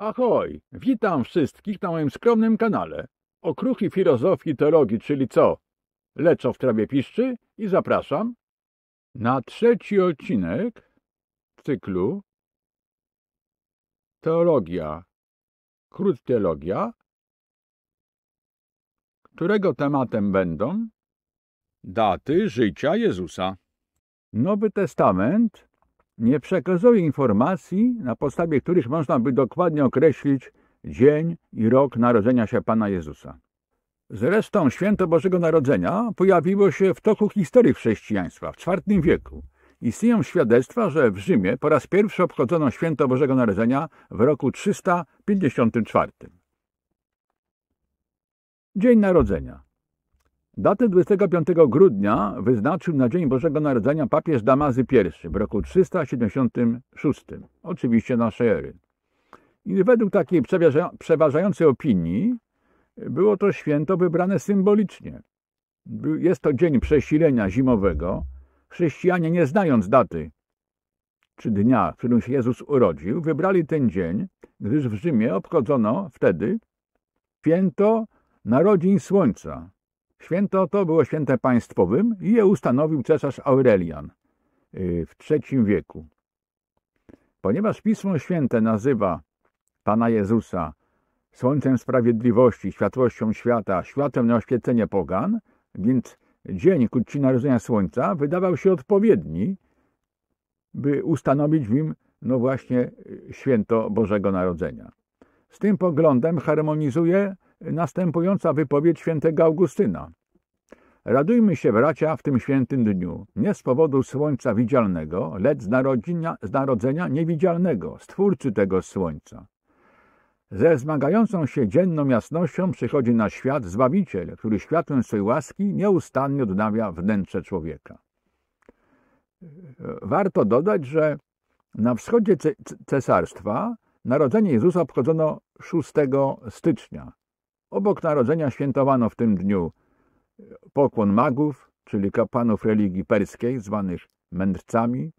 Ahoj, witam wszystkich na moim skromnym kanale. Okruchy filozofii teologii, czyli co? Leczo w trawie piszczy i zapraszam na trzeci odcinek cyklu Teologia, teologia, którego tematem będą daty życia Jezusa. Nowy Testament nie przekazuje informacji, na podstawie których można by dokładnie określić dzień i rok narodzenia się Pana Jezusa. Zresztą święto Bożego Narodzenia pojawiło się w toku historii chrześcijaństwa w IV wieku. Istnieją świadectwa, że w Rzymie po raz pierwszy obchodzono święto Bożego Narodzenia w roku 354. Dzień Narodzenia Datę 25 grudnia wyznaczył na Dzień Bożego Narodzenia papież Damazy I w roku 376, oczywiście naszej ery. I według takiej przeważającej opinii było to święto wybrane symbolicznie. Jest to dzień przesilenia zimowego. Chrześcijanie, nie znając daty czy dnia, w którym się Jezus urodził, wybrali ten dzień, gdyż w Rzymie obchodzono wtedy święto narodzin Słońca, Święto to było świętem państwowym i je ustanowił cesarz Aurelian y, w III wieku. Ponieważ Pismo Święte nazywa Pana Jezusa słońcem sprawiedliwości, światłością świata, światłem na oświecenie pogan, więc dzień ku czci narodzenia słońca wydawał się odpowiedni, by ustanowić w nim no właśnie y, święto Bożego Narodzenia. Z tym poglądem harmonizuje następująca wypowiedź świętego Augustyna. Radujmy się, bracia, w tym świętym dniu, nie z powodu słońca widzialnego, lecz z, narodzenia, z narodzenia niewidzialnego, stwórcy tego słońca. Ze zmagającą się dzienną jasnością przychodzi na świat Zbawiciel, który światłem swej łaski nieustannie odnawia wnętrze człowieka. Warto dodać, że na wschodzie cesarstwa narodzenie Jezusa obchodzono 6 stycznia, Obok narodzenia świętowano w tym dniu e, pokłon magów, czyli kapłanów religii perskiej, zwanych mędrcami,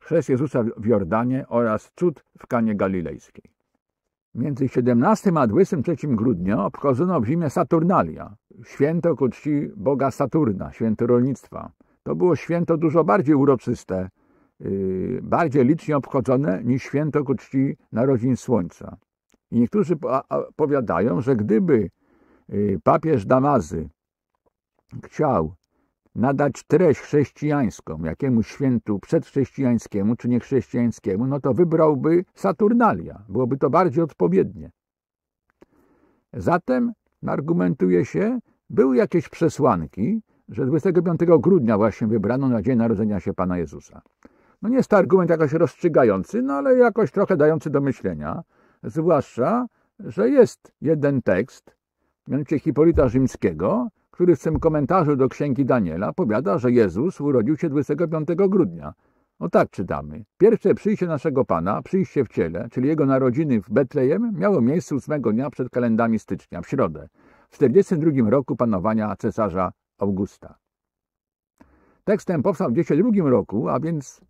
chrzest Jezusa w Jordanie oraz cud w Kanie Galilejskiej. Między 17 a 23 grudnia obchodzono w zimie Saturnalia, święto ku czci Boga Saturna, święto rolnictwa. To było święto dużo bardziej uroczyste, y, bardziej licznie obchodzone niż święto ku czci Narodzin Słońca. I niektórzy powiadają, że gdyby y, papież Damazy chciał nadać treść chrześcijańską jakiemuś świętu przedchrześcijańskiemu czy niechrześcijańskiemu, no to wybrałby Saturnalia. Byłoby to bardziej odpowiednie. Zatem argumentuje się, były jakieś przesłanki, że 25 grudnia właśnie wybrano na Dzień Narodzenia się Pana Jezusa. No nie jest to argument jakoś rozstrzygający, no ale jakoś trochę dający do myślenia zwłaszcza, że jest jeden tekst, mianowicie Hipolita Rzymskiego, który w tym komentarzu do Księgi Daniela powiada, że Jezus urodził się 25 grudnia. O tak czytamy. Pierwsze przyjście naszego Pana, przyjście w ciele, czyli jego narodziny w Betlejem, miało miejsce 8 dnia przed kalendami stycznia, w środę, w 42 roku panowania cesarza Augusta. Tekst ten powstał w 22 roku, a więc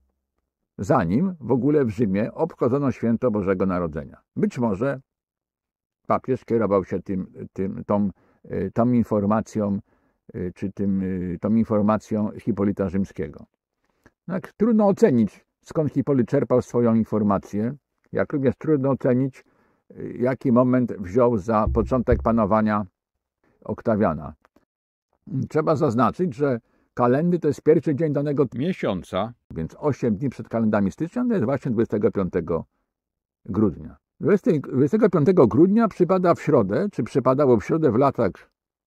zanim w ogóle w Rzymie obchodzono święto Bożego Narodzenia. Być może papież kierował się tym, tym, tą, y, tą informacją, y, czy tym, y, tą informacją Hipolita Rzymskiego. Tak, trudno ocenić, skąd Hipolit czerpał swoją informację, jak również trudno ocenić, jaki moment wziął za początek panowania Oktawiana. Trzeba zaznaczyć, że Kalendy to jest pierwszy dzień danego miesiąca, więc 8 dni przed kalendami stycznia to jest właśnie 25 grudnia. 25 grudnia przypada w środę, czy przypadało w środę w latach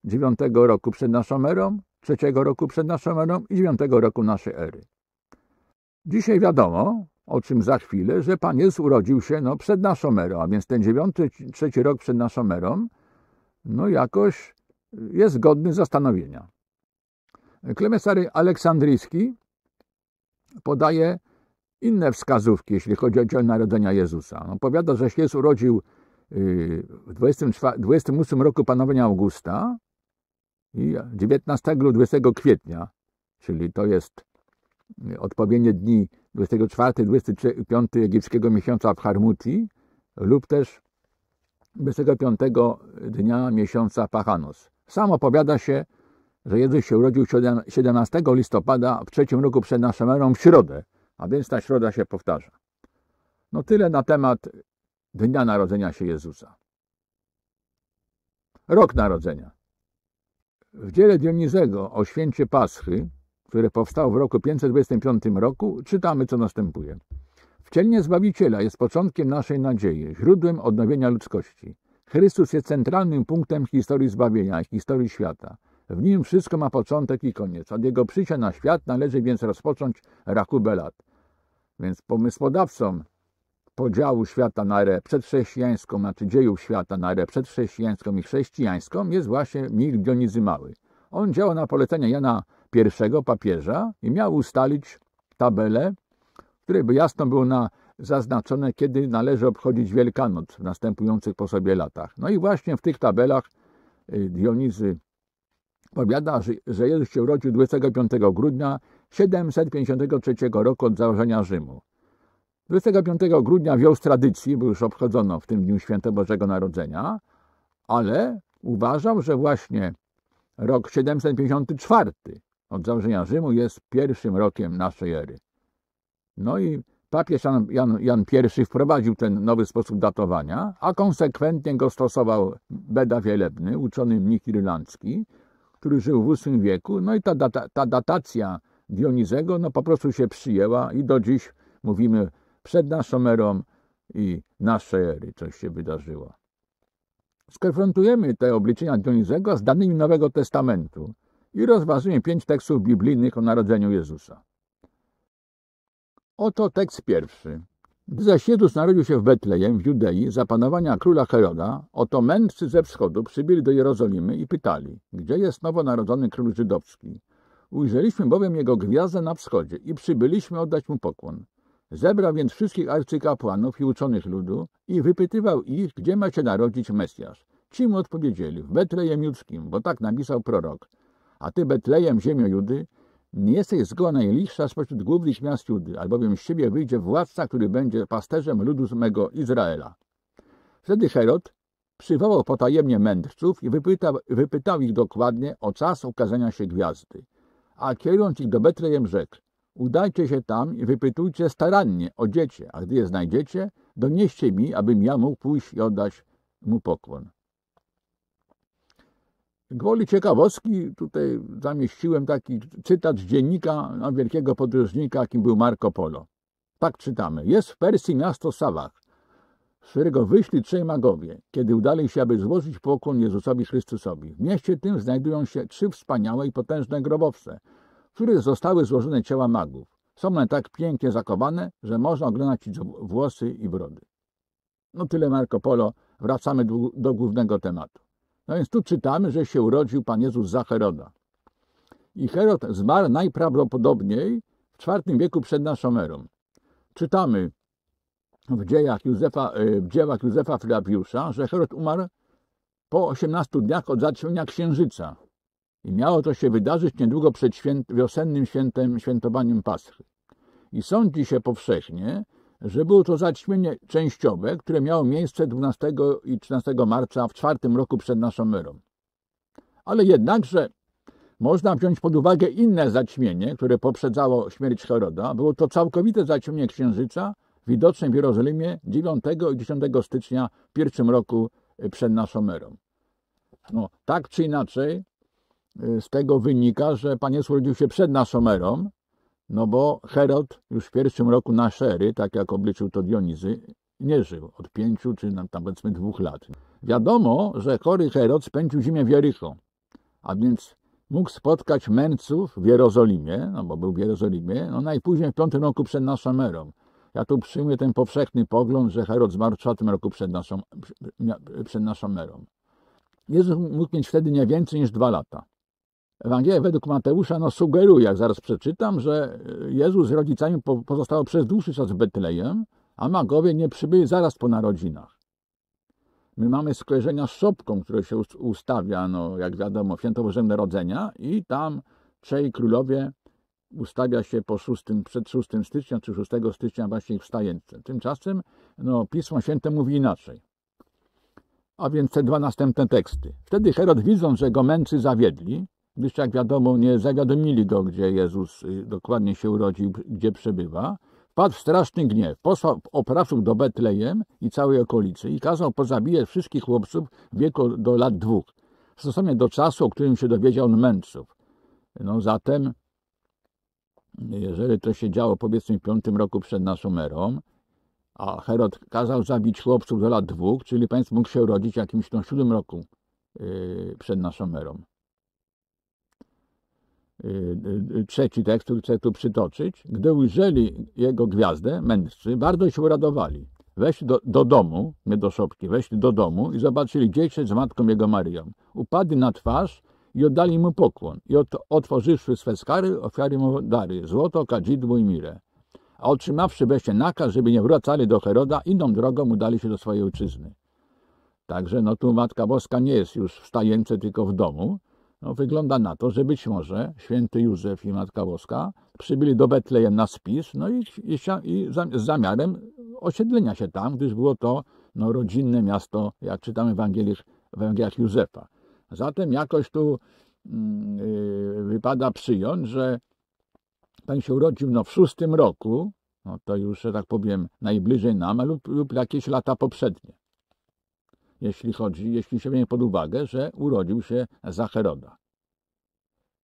9 roku przed naszą erą, 3 roku przed naszą erą i 9 roku naszej ery. Dzisiaj wiadomo, o czym za chwilę, że Pan Jezus urodził się no, przed naszą erą, a więc ten 9, 3 rok przed naszą erą, no jakoś jest godny zastanowienia. Klemesary Aleksandryjski podaje inne wskazówki, jeśli chodzi o dzień narodzenia Jezusa. On powiada, że się urodził y, w 28 roku panowania Augusta i 19 lub 20 kwietnia, czyli to jest y, odpowiednie dni 24-25 egipskiego miesiąca w Harmuti lub też 25 dnia miesiąca Pachanos. Sam opowiada się że Jezus się urodził 17 listopada w trzecim roku przed naszą erą w środę, a więc ta środa się powtarza. No tyle na temat dnia narodzenia się Jezusa. Rok narodzenia. W dziele Dionizego o święcie Paschy, które powstało w roku 525 roku, czytamy co następuje. Wcielnie Zbawiciela jest początkiem naszej nadziei, źródłem odnowienia ludzkości. Chrystus jest centralnym punktem historii zbawienia i historii świata. W nim wszystko ma początek i koniec. Od jego przyjścia na świat należy więc rozpocząć rakubelat. Więc pomysłodawcą podziału świata na erę przedchrześcijańską, znaczy dziejów świata na erę przedchrześcijańską i chrześcijańską jest właśnie Mir Dionizy Mały. On działał na polecenie Jana I papieża i miał ustalić tabelę, w której by jasno było na zaznaczone, kiedy należy obchodzić Wielkanoc w następujących po sobie latach. No i właśnie w tych tabelach y, Dionizy Powiada, że, że Jezus się urodził 25 grudnia 753 roku od założenia Rzymu. 25 grudnia wziął z tradycji, bo już obchodzono w tym dniu Święto Bożego Narodzenia, ale uważał, że właśnie rok 754 od założenia Rzymu jest pierwszym rokiem naszej ery. No i papież Jan, Jan, Jan I wprowadził ten nowy sposób datowania, a konsekwentnie go stosował Beda Wielebny, uczony mnich irlandzki, który żył w VIII wieku. No i ta, data, ta datacja Dionizego no, po prostu się przyjęła i do dziś mówimy przed naszą erą i naszej ery coś się wydarzyło. Skonfrontujemy te obliczenia Dionizego z danymi Nowego Testamentu i rozważymy pięć tekstów biblijnych o narodzeniu Jezusa. Oto tekst pierwszy. Gdy zaś Jezus narodził się w Betlejem, w Judei, za panowania króla Heroda, oto mędrcy ze wschodu przybyli do Jerozolimy i pytali, gdzie jest nowonarodzony król żydowski. Ujrzeliśmy bowiem jego gwiazdę na wschodzie i przybyliśmy oddać mu pokłon. Zebrał więc wszystkich arcykapłanów i uczonych ludu i wypytywał ich, gdzie ma się narodzić Mesjasz. Ci mu odpowiedzieli, w Betlejem Judzkim, bo tak napisał prorok. A ty, Betlejem, ziemio Judy, nie jesteś zgoła najlichsza spośród głównych miast Judy, albowiem z siebie wyjdzie władca, który będzie pasterzem ludu mego Izraela. Wtedy Herod przywołał potajemnie mędrców i wypytał, wypytał ich dokładnie o czas ukazania się gwiazdy. A kierując ich do Betlejem rzekł, udajcie się tam i wypytujcie starannie o dziecię, a gdy je znajdziecie, donieście mi, abym ja mógł pójść i oddać mu pokłon. Gwoli ciekawostki tutaj zamieściłem taki cytat z dziennika no, wielkiego podróżnika, jakim był Marco Polo. Tak czytamy. Jest w Persji miasto Sawach, z którego wyszli trzej magowie, kiedy udali się, aby złożyć pokłon Jezusowi Chrystusowi. W mieście tym znajdują się trzy wspaniałe i potężne grobowce, w których zostały złożone ciała magów. Są one tak pięknie zakowane, że można oglądać włosy i brody. No tyle Marco Polo. Wracamy do głównego tematu. No więc tu czytamy, że się urodził Pan Jezus za Heroda. I Herod zmarł najprawdopodobniej w IV wieku przed naszą erą. Czytamy w dziejach Józefa, e, w dziełach Józefa Flaviusza, że Herod umarł po 18 dniach od zatrzymania księżyca. I miało to się wydarzyć niedługo przed święt, wiosennym świętem, świętowaniem Paschy. I sądzi się powszechnie, że było to zaćmienie częściowe, które miało miejsce 12 i 13 marca w czwartym roku przed naszą erą. Ale jednakże można wziąć pod uwagę inne zaćmienie, które poprzedzało śmierć Heroda. Było to całkowite zaćmienie Księżyca widoczne w Jerozolimie 9 i 10 stycznia w pierwszym roku e, przed naszą erą. No, tak czy inaczej, e, z tego wynika, że Pan Jezus urodził się przed naszą erą, no bo Herod już w pierwszym roku naszej ery, tak jak obliczył to Dionizy, nie żył od pięciu czy tam powiedzmy dwóch lat. Wiadomo, że chory Herod spędził zimę w Jericho, a więc mógł spotkać męców w Jerozolimie, no bo był w Jerozolimie, no najpóźniej w piątym roku przed naszą erą. Ja tu przyjmuję ten powszechny pogląd, że Herod zmarł w czwartym roku przed naszą, przed naszą erą. Jezus mógł mieć wtedy nie więcej niż dwa lata. Ewangelia według Mateusza no, sugeruje, jak zaraz przeczytam, że e, Jezus z rodzicami pozostał przez dłuższy czas w Betlejem, a magowie nie przybyli zaraz po narodzinach. My mamy skojarzenia z szopką, które się ustawia, no, jak wiadomo, święto Bożego Narodzenia i tam trzej królowie ustawia się po 6, przed 6 stycznia czy 6 stycznia właśnie w stajence. Tymczasem no, Pismo Święte mówi inaczej. A więc te dwa następne teksty. Wtedy Herod widząc, że go męczy zawiedli, gdyż jak wiadomo, nie zawiadomili go, gdzie Jezus y, dokładnie się urodził, gdzie przebywa. Padł w straszny gniew, posłał oprawców do Betlejem i całej okolicy i kazał pozabijać wszystkich chłopców w wieku do lat dwóch, stosunku do czasu, o którym się dowiedział on mędrców. No zatem, jeżeli to się działo powiedzmy w piątym roku przed naszą erą, a Herod kazał zabić chłopców do lat dwóch, czyli państwo mógł się urodzić w jakimś no, siódmym roku yy, przed naszą erą. Y, y, trzeci tekst, który chcę tu przytoczyć. Gdy ujrzeli jego gwiazdę, mędrcy bardzo się uradowali. Weszli do, do domu, nie do szopki, weszli do domu i zobaczyli dziecię z matką jego Marią. Upadli na twarz i oddali mu pokłon. I ot, otworzywszy swe skary, ofiary mu dary, złoto, kadzidło i mirę. A otrzymawszy weźcie nakaz, żeby nie wracali do Heroda, inną drogą udali się do swojej ojczyzny. Także no tu Matka Boska nie jest już w stajence, tylko w domu, no, wygląda na to, że być może święty Józef i Matka Boska przybyli do Betlejem na spis no i, i, i z zamiarem osiedlenia się tam, gdyż było to no, rodzinne miasto, jak czytamy w Ewangeliach, w Ewangeliach Józefa. Zatem jakoś tu yy, wypada przyjąć, że Pan się urodził no, w szóstym roku, no, to już, że tak powiem, najbliżej nam, lub, lub jakieś lata poprzednie jeśli chodzi, jeśli się weźmie pod uwagę, że urodził się za Heroda.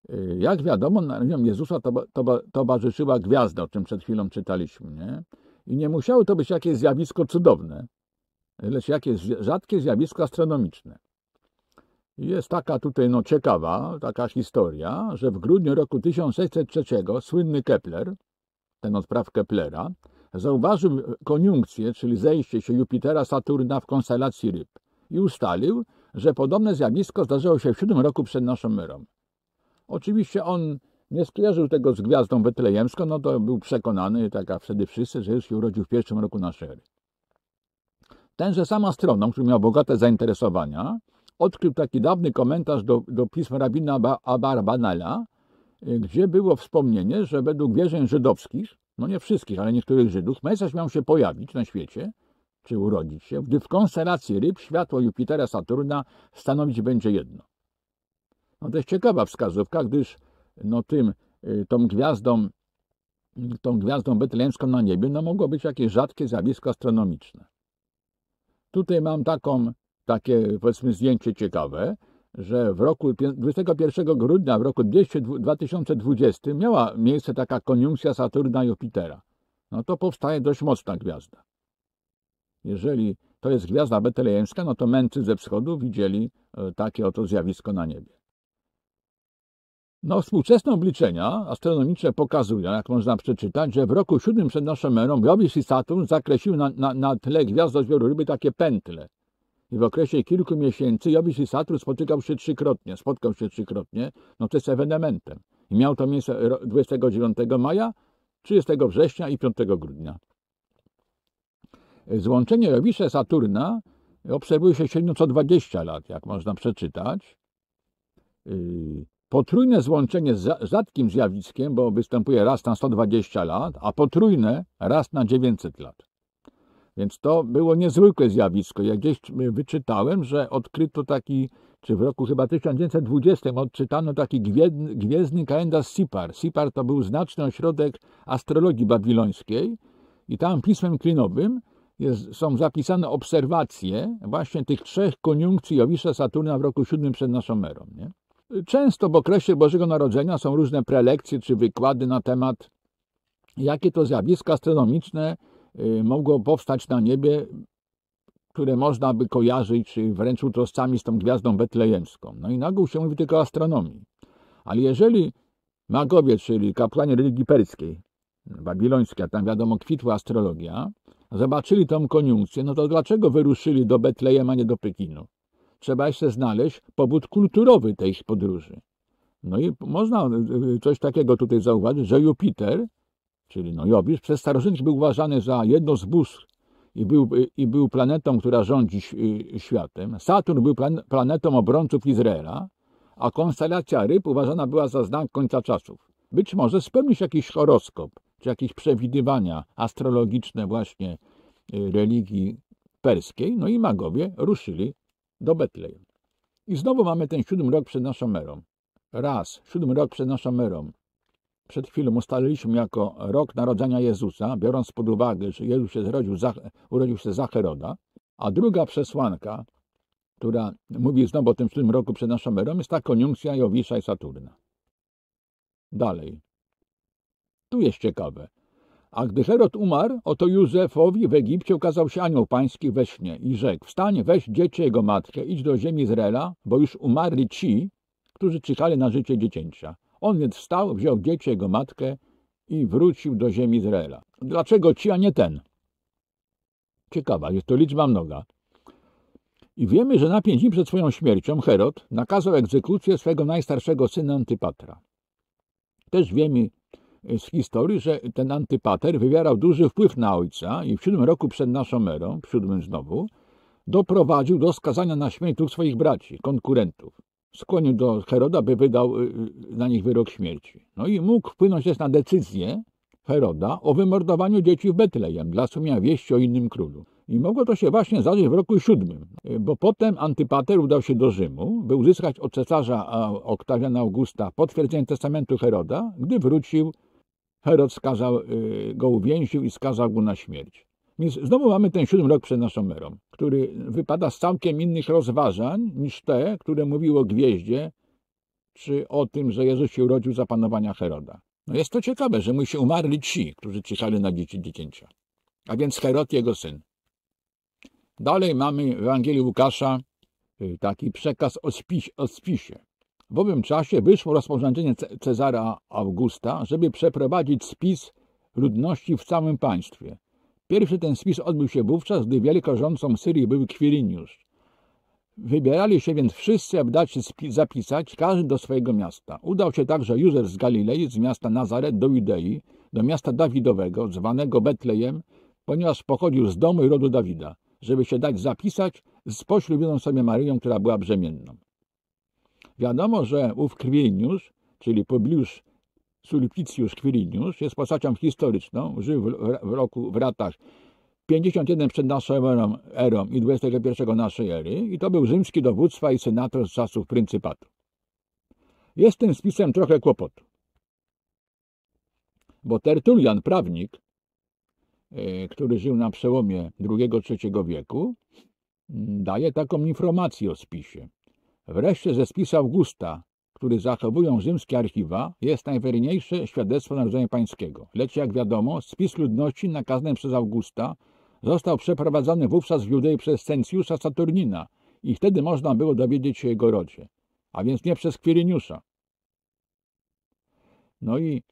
Y, jak wiadomo, narodziom Jezusa to, to, towarzyszyła gwiazda, o czym przed chwilą czytaliśmy. Nie? I nie musiało to być jakieś zjawisko cudowne, lecz jakieś rzadkie zjawisko astronomiczne. Jest taka tutaj no, ciekawa taka historia, że w grudniu roku 1603 słynny Kepler, ten odpraw Keplera, zauważył koniunkcję, czyli zejście się Jupitera-Saturna w konstelacji ryb – i ustalił, że podobne zjawisko zdarzyło się w siódmym roku przed naszą erą. Oczywiście on nie skojarzył tego z gwiazdą betlejemską, no to był przekonany, tak a wtedy wszyscy, że już się urodził w pierwszym roku naszej ery. Tenże sam astronom, który miał bogate zainteresowania, odkrył taki dawny komentarz do, do pisma rabina Abarbanala, y, gdzie było wspomnienie, że według wierzeń żydowskich, no nie wszystkich, ale niektórych Żydów, Mesjasz miał się pojawić na świecie – czy urodzić się, gdy w konstelacji ryb światło Jupitera Saturna stanowić będzie jedno. No to jest ciekawa wskazówka, gdyż no tym, y, tą gwiazdą, tą gwiazdą betlejemską na niebie no mogło być jakieś rzadkie zjawisko astronomiczne. Tutaj mam taką, takie powiedzmy zdjęcie ciekawe, że w roku 21 grudnia w roku 2020 miała miejsce taka koniunkcja Saturna Jupitera. No to powstaje dość mocna gwiazda. Jeżeli to jest gwiazda betlejemska, no to mędrcy ze wschodu widzieli e, takie oto zjawisko na niebie. No, współczesne obliczenia astronomiczne pokazują, jak można przeczytać, że w roku 7 przed naszą erą Jowisz i Saturn zakreśliły na, na, na tle gwiazdozbioru ryby takie pętle. I w okresie kilku miesięcy Jowisz i Saturn spotykał się trzykrotnie, spotkał się trzykrotnie, no to jest ewenementem. I miał to miejsce 29 maja, 30 września i 5 grudnia. Złączenie Jowisza-Saturna obserwuje się średnio co 20 lat, jak można przeczytać. Y, potrójne złączenie z rzadkim zjawiskiem, bo występuje raz na 120 lat, a potrójne raz na 900 lat. Więc to było niezwykłe zjawisko. Ja gdzieś wyczytałem, że odkryto taki, czy w roku chyba 1920 odczytano taki gwiezdny kalendarz Sipar. Sipar to był znaczny ośrodek astrologii babilońskiej i tam pismem klinowym jest, są zapisane obserwacje właśnie tych trzech koniunkcji Jowisza Saturna w roku 7 przed naszą erą. Nie? Często w okresie Bożego Narodzenia są różne prelekcje czy wykłady na temat, jakie to zjawiska astronomiczne y, mogło powstać na niebie, które można by kojarzyć czy wręcz utroscami z tą gwiazdą betlejemską. No i nagle się mówi tylko o astronomii. Ale jeżeli magowie, czyli kapłanie religii perskiej, babilońskiej, a tam wiadomo kwitła astrologia, zobaczyli tą koniunkcję, no to dlaczego wyruszyli do Betlejem, a nie do Pekinu? Trzeba jeszcze znaleźć powód kulturowy tej podróży. No i można y, y, y, coś takiego tutaj zauważyć, że Jupiter, czyli no Jowisz, przez starożytność był uważany za jedno z bóstw i był, i był planetą, która rządzi światem. Saturn był planetą obrońców Izraela, a konstelacja ryb uważana była za znak końca czasów. Być może spełnić jakiś horoskop, czy jakieś przewidywania astrologiczne właśnie y, religii perskiej, no i magowie ruszyli do Betlejem. I znowu mamy ten siódmy rok przed naszą erą. Raz, siódmy rok przed naszą erą. Przed chwilą ustaliliśmy jako rok narodzenia Jezusa, biorąc pod uwagę, że Jezus się zrodził, za, urodził się za Heroda, a druga przesłanka, która mówi znowu o tym siódmym roku przed naszą erą, jest ta koniunkcja Jowisza i Saturna. Dalej. Tu jest ciekawe. A gdy Herod umarł, oto Józefowi w Egipcie ukazał się anioł pański we śnie i rzekł, wstań, weź dziecię jego matkę, idź do ziemi Izraela, bo już umarli ci, którzy czekali na życie dziecięcia. On więc wstał, wziął dziecię jego matkę i wrócił do ziemi Izraela. Dlaczego ci, a nie ten? Ciekawa, jest to liczba mnoga. I wiemy, że na pięć dni przed swoją śmiercią Herod nakazał egzekucję swego najstarszego syna Antypatra. Też wiemy, z historii, że ten antypater wywierał duży wpływ na ojca i w siódmym roku przed naszą erą, w siódmym znowu, doprowadził do skazania na śmierć dwóch swoich braci, konkurentów. Skłonił do Heroda, by wydał y, y, na nich wyrok śmierci. No i mógł wpłynąć też na decyzję Heroda o wymordowaniu dzieci w Betlejem dla sumienia wieści o innym królu. I mogło to się właśnie zdarzyć w roku siódmym, y, bo potem Antypater udał się do Rzymu, by uzyskać od cesarza Oktawiana Augusta potwierdzenie testamentu Heroda, gdy wrócił Herod skazał, y, go uwięził i skazał go na śmierć. Więc znowu mamy ten siódmy rok przed naszą erą, który wypada z całkiem innych rozważań niż te, które mówiły o gwieździe czy o tym, że Jezus się urodził za panowania Heroda. No jest to ciekawe, że mu się umarli ci, którzy czyszali na dzieci dziecięcia. A więc Herod jego syn. Dalej mamy w Ewangelii Łukasza y, taki przekaz o, spis, o spisie. W owym czasie wyszło rozporządzenie Cezara Augusta, żeby przeprowadzić spis ludności w całym państwie. Pierwszy ten spis odbył się wówczas, gdy wielkorządcą Syrii był Kwiriniusz. Wybierali się więc wszyscy, aby dać się zapisać, każdy do swojego miasta. Udał się także Józef z Galilei, z miasta Nazaret do Judei, do miasta Dawidowego, zwanego Betlejem, ponieważ pochodził z domu i rodu Dawida, żeby się dać zapisać z poślubioną sobie Maryją, która była brzemienną. Wiadomo, że ów Quirinius, czyli Publius Sulpicius Quirinius, jest postacią historyczną, żył w, roku, w latach 51 przed naszą erą, erą i 21 naszej ery i to był rzymski dowódca i senator z czasów pryncypatu. Jest tym spisem trochę kłopotu, bo Tertulian, prawnik, e, który żył na przełomie II-III wieku, mm, daje taką informację o spisie. Wreszcie ze spisu Augusta, który zachowują rzymskie archiwa, jest najwierniejsze świadectwo narodzenia pańskiego. Lecz jak wiadomo, spis ludności nakazany przez Augusta został przeprowadzony wówczas w Judei przez Cencjusza Saturnina i wtedy można było dowiedzieć się jego rodzie, a więc nie przez Quiriniusa. No i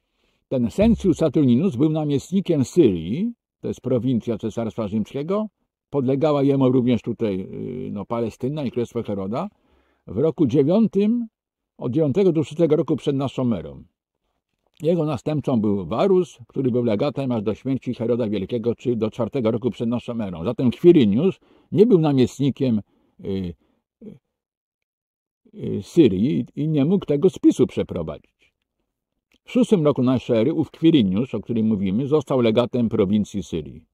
ten Sencius Saturninus był namiestnikiem Syrii, to jest prowincja Cesarstwa Rzymskiego, podlegała jemu również tutaj y, no, Palestyna i Królestwo Heroda, w roku dziewiątym, od 9 do 6 roku przed naszą erą. Jego następcą był Warus, który był legatem aż do śmierci Heroda Wielkiego, czyli do 4 roku przed naszą erą. Zatem Quirinius nie był namiestnikiem y, y, y, Syrii i nie mógł tego spisu przeprowadzić. W 6 roku naszej ery ów Quirinius, o którym mówimy, został legatem prowincji Syrii.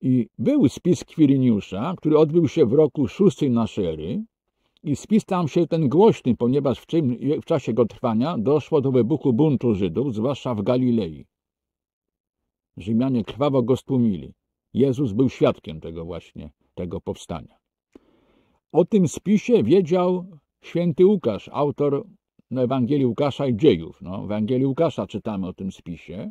I był spis Kwiriniusza, który odbył się w roku szóstym naszej ery, i spis tam się ten głośny, ponieważ w, czym, w czasie go trwania doszło do wybuchu buntu Żydów, zwłaszcza w Galilei. Rzymianie krwawo go stłumili. Jezus był świadkiem tego właśnie, tego powstania. O tym spisie wiedział święty Łukasz, autor no, Ewangelii Łukasza i dziejów. No, w Ewangelii Łukasza czytamy o tym spisie.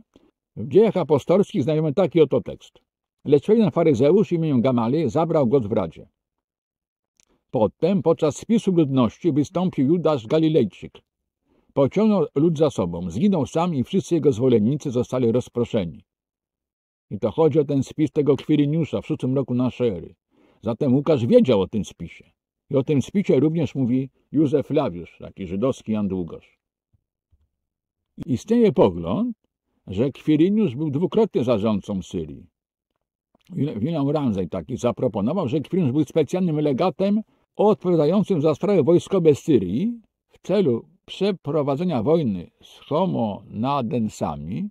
W dziejach apostolskich znajdziemy taki oto tekst. Lecz na faryzeusz imieniem Gamali zabrał go w radzie. Potem podczas spisu ludności wystąpił Judasz Galilejczyk. Pociągnął lud za sobą, zginął sam i wszyscy jego zwolennicy zostali rozproszeni. I to chodzi o ten spis tego Kwiriniusza w szóstym roku naszej ery. Zatem Łukasz wiedział o tym spisie. I o tym spisie również mówi Józef Lawiusz, taki żydowski Jan Długosz. Istnieje pogląd, że Kwiriniusz był dwukrotnie zarządcą Syrii. William Ramsey taki zaproponował, że Kwiriniusz był specjalnym legatem odpowiadającym za sprawy wojskowe Syrii w celu przeprowadzenia wojny z Homonadensami,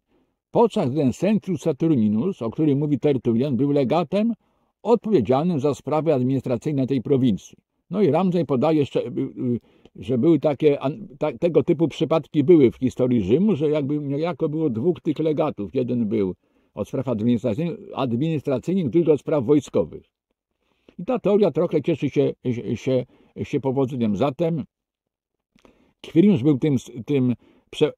podczas gdy Sentius Saturninus, o którym mówi Tertullian, był legatem odpowiedzialnym za sprawy administracyjne tej prowincji. No i Ramzaj podaje jeszcze, y, y, y, że były takie, tego typu przypadki były w historii Rzymu, że jakby niejako było dwóch tych legatów. Jeden był od spraw administracyjnych, administracyjnych drugi od spraw wojskowych. I ta teoria trochę cieszy się, się, się powodzeniem. Zatem Kwirius był tym, tym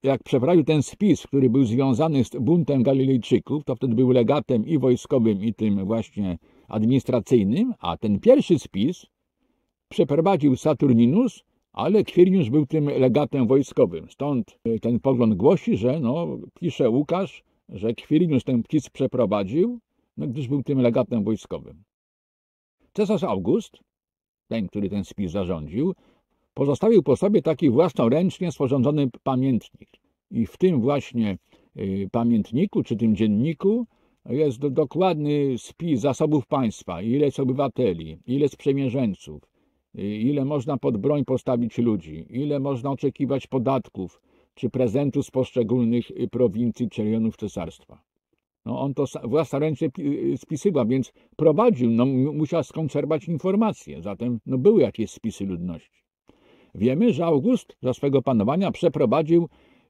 jak przeprawił ten spis, który był związany z buntem Galilejczyków, to wtedy był legatem i wojskowym, i tym właśnie administracyjnym, a ten pierwszy spis przeprowadził Saturninus, ale Kwirniusz był tym legatem wojskowym. Stąd e, ten pogląd głosi, że no, pisze Łukasz, że Kwirinius ten spis przeprowadził, no, gdyż był tym legatem wojskowym. Cesarz August, ten, który ten spis zarządził, pozostawił po sobie taki własnoręcznie sporządzony pamiętnik. I w tym właśnie y, pamiętniku, czy tym dzienniku, jest dokładny spis zasobów państwa, ile jest obywateli, ile jest przemierzeńców, y, ile można pod broń postawić ludzi, ile można oczekiwać podatków czy prezentów z poszczególnych y, prowincji czy rejonów cesarstwa. No, on to własnoręcznie spisywał, więc prowadził, no, musiał skonserwować informacje, zatem no, były jakieś spisy ludności. Wiemy, że August za swego panowania przeprowadził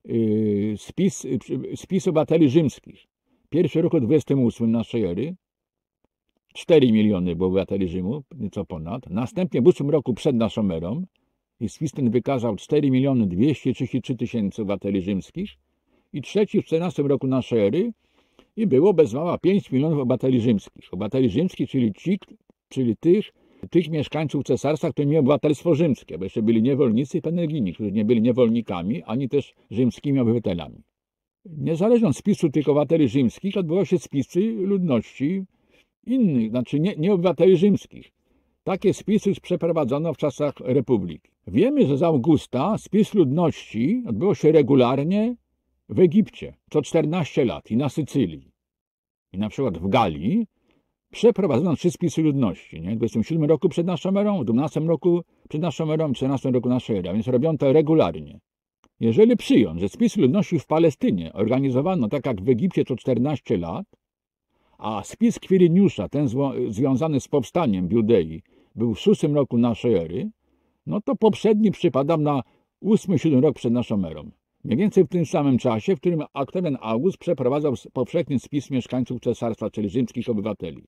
y, spis, spis obywateli rzymskich. Pierwszy roku 28 naszej ery 4 miliony było obywateli Rzymu, nieco ponad. Następnie w 8 roku przed naszą erą i spis ten wykazał 4 miliony 233 tysięcy obywateli rzymskich. I trzeci w 14 roku naszej ery i było bez mała 5 milionów obywateli rzymskich. Obywateli rzymskich, czyli ci, czyli tych, tych mieszkańców cesarstwa, którzy mieli obywatelstwo rzymskie, bo jeszcze byli niewolnicy i penergini, którzy nie byli niewolnikami, ani też rzymskimi obywatelami. Niezależnie od spisu tych obywateli rzymskich odbyły się spisy ludności innych, znaczy nie, nie obywateli rzymskich. Takie spisy już przeprowadzono w czasach republiki. Wiemy, że za Augusta spis ludności odbył się regularnie w Egipcie co 14 lat i na Sycylii i na przykład w Galii przeprowadzono trzy spisy ludności. Nie? W 27 roku przed naszą erą, w 12 roku przed naszą erą, w 14 roku naszej ery, a więc robią to regularnie. Jeżeli przyjąć, że spis ludności w Palestynie organizowano tak jak w Egipcie co 14 lat, a spis Kwiriniusza, ten związany z powstaniem w Judei, był w 6 roku naszej ery, no to poprzedni przypadam na 8-7 rok przed naszą erą. Mniej więcej w tym samym czasie, w którym ten August przeprowadzał powszechny spis mieszkańców cesarstwa, czyli rzymskich obywateli.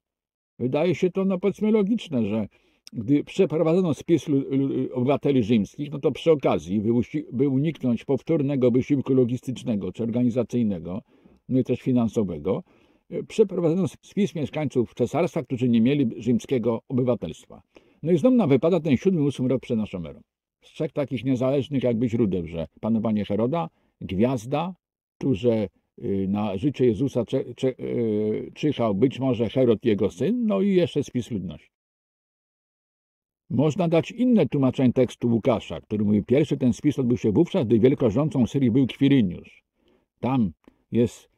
Wydaje się to, no powiedzmy, logiczne, że gdy przeprowadzono spis obywateli rzymskich, no to przy okazji, by uniknąć powtórnego wysiłku logistycznego czy organizacyjnego, no i też finansowego, e, przeprowadzono spis mieszkańców cesarstwa, którzy nie mieli rzymskiego obywatelstwa. No i znowu nam wypada ten 7-8 rok przed naszą erą z trzech takich niezależnych jakby źródeł, że panowanie Heroda, gwiazda, że y, na życie Jezusa y, czyhał być może Herod jego syn, no i jeszcze spis ludności. Można dać inne tłumaczenie tekstu Łukasza, który mówi, pierwszy ten spis odbył się wówczas, gdy wielkorządcą Syrii był Kwiryniusz. Tam jest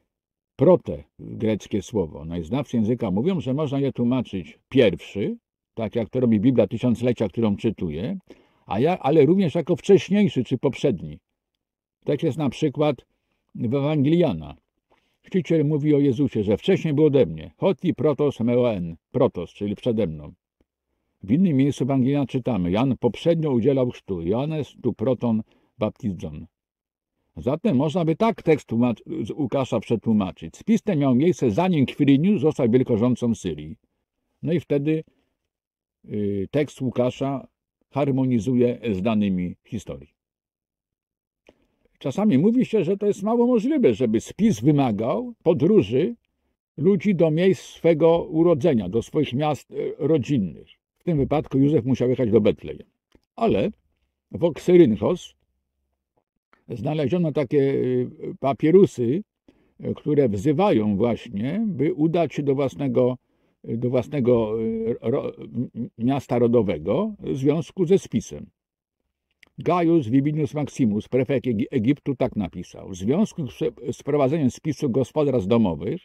prote, greckie słowo. Najznawcy języka mówią, że można je tłumaczyć pierwszy, tak jak to robi Biblia Tysiąclecia, którą czytuję, a ja, ale również jako wcześniejszy czy poprzedni. Tak jest na przykład w Ewangeliana. Chrzciciel mówi o Jezusie, że wcześniej był ode mnie. Hoti protos meoen, protos, czyli przede mną. W innym miejscu Ewangelia czytamy, Jan poprzednio udzielał chrztu, Johannes tu proton baptizon. Zatem można by tak tekst z Łukasza przetłumaczyć. Spis ten miał miejsce zanim Kwirinius został wielkorządcą Syrii. No i wtedy y, tekst Łukasza harmonizuje z danymi historii. Czasami mówi się, że to jest mało możliwe, żeby spis wymagał podróży ludzi do miejsc swego urodzenia, do swoich miast e, rodzinnych. W tym wypadku Józef musiał jechać do Betlejem. Ale w Oksyrynchos znaleziono takie e, papierusy, e, które wzywają właśnie, by udać się do własnego do własnego e, ro, miasta rodowego w związku ze spisem. Gaius Vibinius Maximus, prefekt Egiptu, tak napisał. W związku z prowadzeniem spisu gospodarstw domowych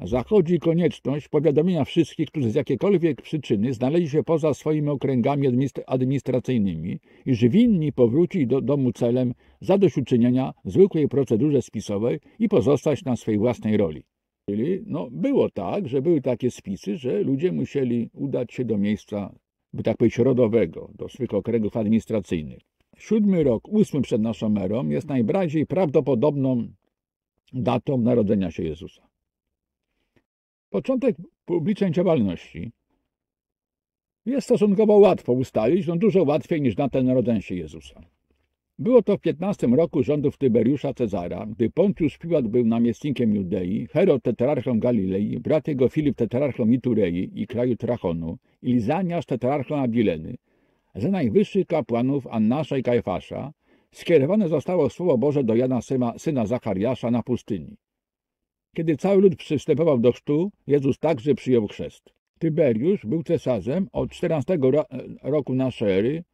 zachodzi konieczność powiadomienia wszystkich, którzy z jakiejkolwiek przyczyny znaleźli się poza swoimi okręgami administracyjnymi, iż winni powrócić do domu celem zadośćuczynienia zwykłej procedurze spisowej i pozostać na swojej własnej roli. Czyli no, było tak, że były takie spisy, że ludzie musieli udać się do miejsca, by tak powiedzieć, rodowego, do swych okręgów administracyjnych. Siódmy rok, ósmy przed naszą erą jest najbardziej prawdopodobną datą narodzenia się Jezusa. Początek publicznej działalności jest stosunkowo łatwo ustalić, no dużo łatwiej niż data narodzenia się Jezusa. Było to w 15 roku rządów Tyberiusza Cezara, gdy Pontius Piłat był namiestnikiem Judei, Herod tetrarchą Galilei, brat jego Filip tetrarchą Miturei i kraju Trachonu, i Lizaniasz tetrarchą Abileny. Za najwyższych kapłanów Annasza i Kajfasza skierowane zostało Słowo Boże do Jana Syma, syna Zachariasza na pustyni. Kiedy cały lud przystępował do chrztu, Jezus także przyjął chrzest. Tyberiusz był cesarzem od 14 roku naszej ery,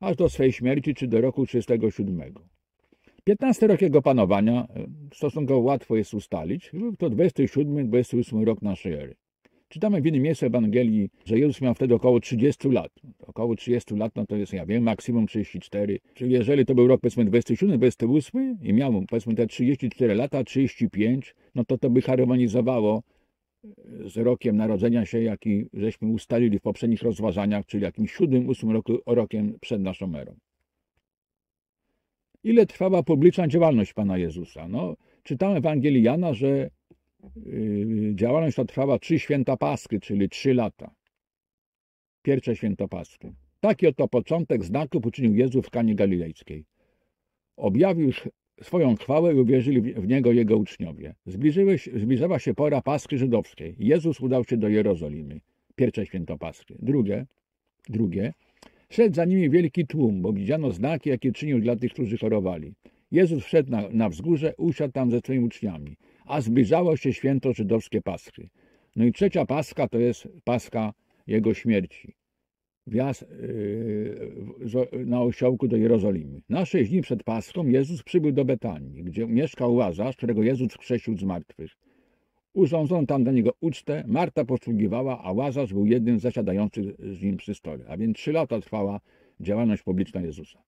aż do swej śmierci czy do roku 1937. 15 rok jego panowania e, stosunkowo łatwo jest ustalić. Był to 27-28 rok naszej ery. Czytamy w innym miejscu Ewangelii, że Jezus miał wtedy około 30 lat. Około 30 lat, no to jest, ja wiem, maksimum 34. Czyli jeżeli to był rok, powiedzmy, 27, 28 i miał, powiedzmy, te 34 lata, 35, no to to by harmonizowało z rokiem narodzenia się, jaki żeśmy ustalili w poprzednich rozważaniach, czyli jakimś siódmym, ósmym roku, rokiem przed naszą erą. Ile trwała publiczna działalność Pana Jezusa? No, czytamy w Ewangelii Jana, że yy, działalność ta trwała trzy święta Paschy, czyli trzy lata. Pierwsze święto Paschy. Taki oto początek znaków uczynił Jezus w Kanie Galilejskiej. Objawił Swoją chwałę uwierzyli w Niego Jego uczniowie. Zbliżyły, zbliżała się pora Paschy Żydowskiej. Jezus udał się do Jerozolimy. Pierwsze święto Paschy. Drugie, drugie, szedł za nimi wielki tłum, bo widziano znaki, jakie czynił dla tych, którzy chorowali. Jezus wszedł na, na wzgórze, usiadł tam ze swoimi uczniami, a zbliżało się święto żydowskie Paschy. No i trzecia Pascha to jest Pascha Jego śmierci wjazd y, na osiołku do Jerozolimy. Na sześć dni przed Paschą Jezus przybył do Betanii, gdzie mieszkał Łazarz, którego Jezus wskrzesił z martwych. Urządzono tam dla niego ucztę, Marta posługiwała, a Łazarz był jednym z zasiadających z nim przy stole. A więc trzy lata trwała działalność publiczna Jezusa.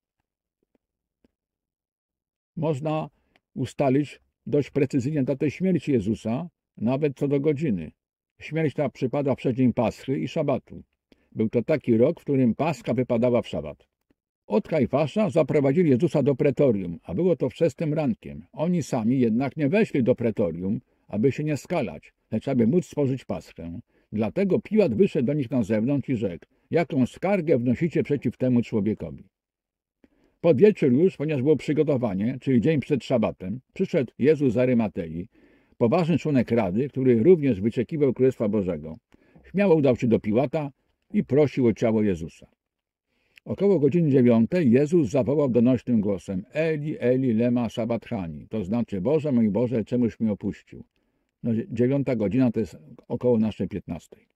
Można ustalić dość precyzyjnie datę śmierci Jezusa, nawet co do godziny. Śmierć ta przypada w przeddzień Paschy i Szabatu. Był to taki rok, w którym Pascha wypadała w szabat. Od Kajfasza zaprowadzili Jezusa do pretorium, a było to wczesnym rankiem. Oni sami jednak nie weszli do pretorium, aby się nie skalać, lecz aby móc stworzyć paschę. Dlatego Piłat wyszedł do nich na zewnątrz i rzekł, jaką skargę wnosicie przeciw temu człowiekowi. Pod wieczór już, ponieważ było przygotowanie, czyli dzień przed szabatem, przyszedł Jezus z Arymatei, poważny członek Rady, który również wyczekiwał Królestwa Bożego. Śmiało udał się do Piłata, i prosił o ciało Jezusa. Około godziny dziewiątej Jezus zawołał donośnym głosem Eli, Eli, lema sabatchani, to znaczy Boże, mój Boże, czemuś mnie opuścił. No, dziewiąta godzina to jest około naszej piętnastej.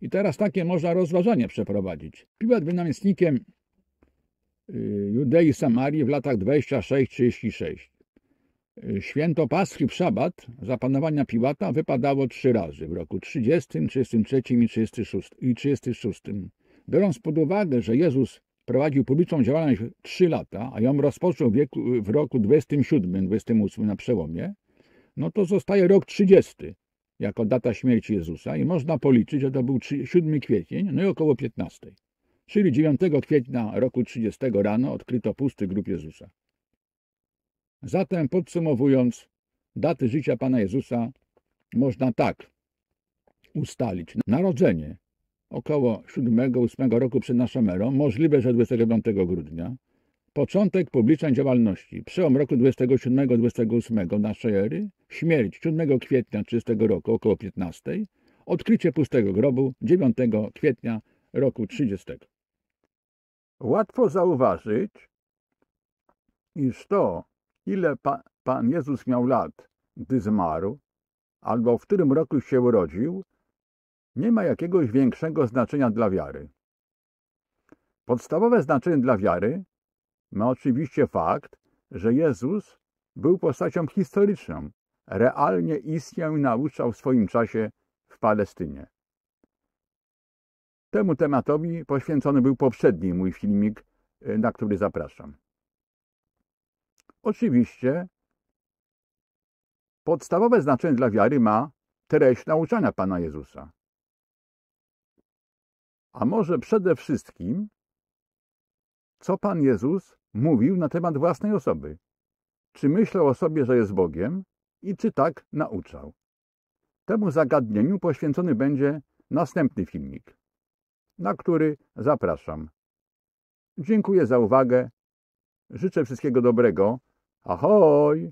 I teraz takie można rozważanie przeprowadzić. Piłat był namiestnikiem y, Judei Samarii w latach 26-36. Święto Paschy w szabat zapanowania Piłata wypadało trzy razy w roku 30, 33 i 36. I 36. Biorąc pod uwagę, że Jezus prowadził publiczną działalność 3 lata, a ją rozpoczął w, wieku, w roku 27-28 na przełomie, no to zostaje rok 30 jako data śmierci Jezusa i można policzyć, że to był 7 kwietnia, no i około 15. Czyli 9 kwietnia roku 30 rano odkryto pusty grób Jezusa. Zatem podsumowując, daty życia Pana Jezusa można tak ustalić. Narodzenie około 7-8 roku przed naszą erą, możliwe, że 25 grudnia. Początek publicznej działalności, przełom roku 27-28 naszej ery, śmierć 7 kwietnia 30 roku około 15, odkrycie pustego grobu 9 kwietnia roku 30. Łatwo zauważyć, iż to, Ile pa, Pan Jezus miał lat, gdy zmarł, albo w którym roku się urodził, nie ma jakiegoś większego znaczenia dla wiary. Podstawowe znaczenie dla wiary ma oczywiście fakt, że Jezus był postacią historyczną, realnie istniał i nauczał w swoim czasie w Palestynie. Temu tematowi poświęcony był poprzedni mój filmik, na który zapraszam. Oczywiście podstawowe znaczenie dla wiary ma treść nauczania Pana Jezusa. A może przede wszystkim, co Pan Jezus mówił na temat własnej osoby? Czy myślał o sobie, że jest Bogiem i czy tak nauczał? Temu zagadnieniu poświęcony będzie następny filmik, na który zapraszam. Dziękuję za uwagę. Życzę wszystkiego dobrego Ahoy!